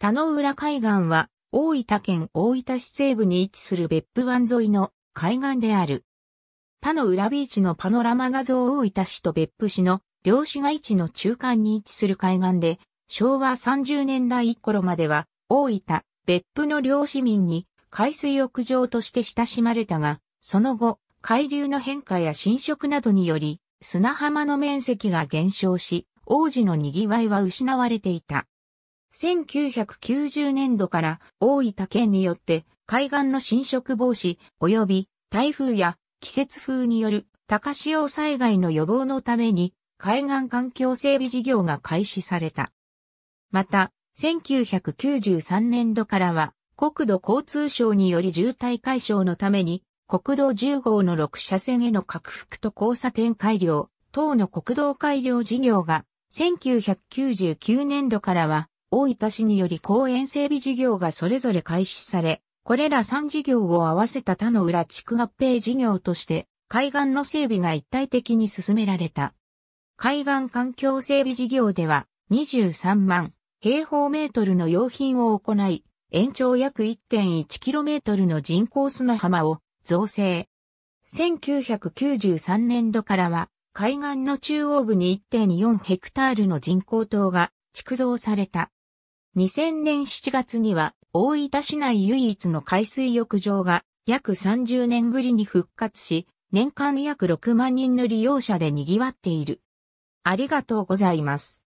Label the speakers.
Speaker 1: 田野浦海岸は、大分県大分市西部に位置する別府湾沿いの海岸である。田野浦ビーチのパノラマ画像大分市と別府市の漁師街地の中間に位置する海岸で、昭和30年代頃までは、大分、別府の漁師民に海水浴場として親しまれたが、その後、海流の変化や浸食などにより、砂浜の面積が減少し、王子の賑わいは失われていた。1990年度から大分県によって海岸の侵食防止及び台風や季節風による高潮災害の予防のために海岸環境整備事業が開始された。また、1993年度からは国土交通省により渋滞解消のために国道10号の6車線への拡幅と交差点改良等の国道改良事業が1999年度からは大分市により公園整備事業がそれぞれ開始され、これら3事業を合わせた田の裏地区合併事業として、海岸の整備が一体的に進められた。海岸環境整備事業では、23万平方メートルの用品を行い、延長約 1.1km の人工砂浜を造成。1993年度からは、海岸の中央部に1.4ヘクタールの人工島が築造された。2000年7月には大分市内唯一の海水浴場が約30年ぶりに復活し、年間約6万人の利用者で賑わっている。ありがとうございます。